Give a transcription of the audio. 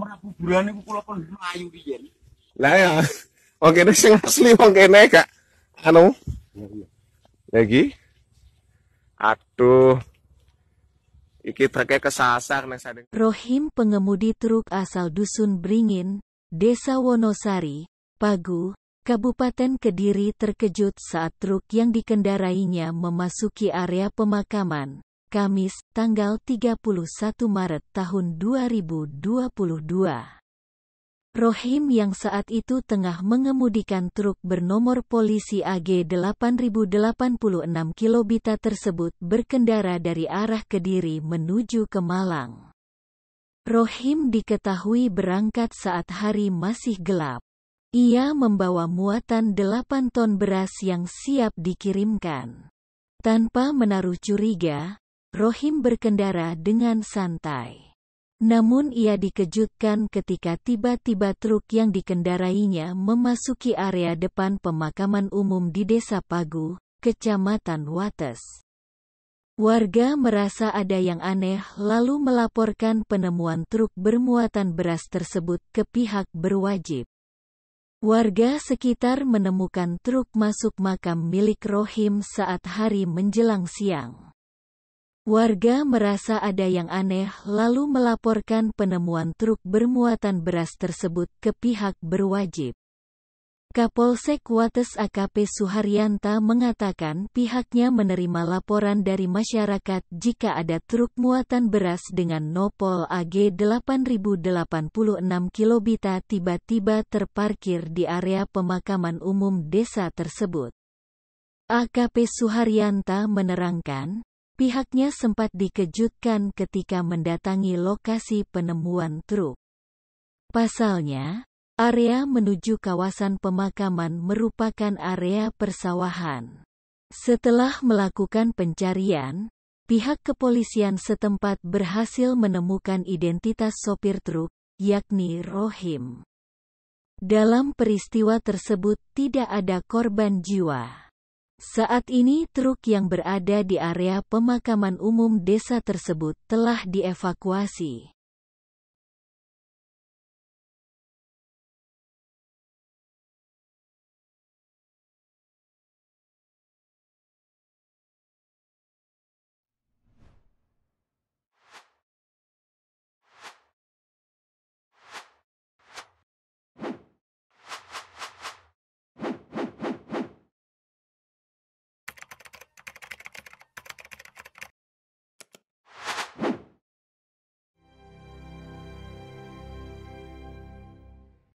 merah kuburan niku kula kon mlayu riyen. Lah ya. Oke nek sing asli wong kene gak anu. Lagi. Aduh. Iki treke kesasar nek sadeng. Rohim pengemudi truk asal Dusun Bringin, Desa Wonosari, Pagu, Kabupaten Kediri terkejut saat truk yang dikendarainya memasuki area pemakaman. Kamis, tanggal 31 Maret tahun 2022. Rohim yang saat itu tengah mengemudikan truk bernomor polisi AG 8086 kilobita tersebut berkendara dari arah Kediri menuju ke Malang. Rohim diketahui berangkat saat hari masih gelap. Ia membawa muatan 8 ton beras yang siap dikirimkan. Tanpa menaruh curiga, Rohim berkendara dengan santai. Namun ia dikejutkan ketika tiba-tiba truk yang dikendarainya memasuki area depan pemakaman umum di Desa Pagu, Kecamatan Wates. Warga merasa ada yang aneh lalu melaporkan penemuan truk bermuatan beras tersebut ke pihak berwajib. Warga sekitar menemukan truk masuk makam milik Rohim saat hari menjelang siang. Warga merasa ada yang aneh lalu melaporkan penemuan truk bermuatan beras tersebut ke pihak berwajib. Kapolsek Wates AKP Suharyanta mengatakan pihaknya menerima laporan dari masyarakat jika ada truk muatan beras dengan Nopol AG 8086 kilobita tiba-tiba terparkir di area pemakaman umum desa tersebut. AKP Suharyanta menerangkan, Pihaknya sempat dikejutkan ketika mendatangi lokasi penemuan truk. Pasalnya, area menuju kawasan pemakaman merupakan area persawahan. Setelah melakukan pencarian, pihak kepolisian setempat berhasil menemukan identitas sopir truk, yakni Rohim. Dalam peristiwa tersebut tidak ada korban jiwa. Saat ini truk yang berada di area pemakaman umum desa tersebut telah dievakuasi.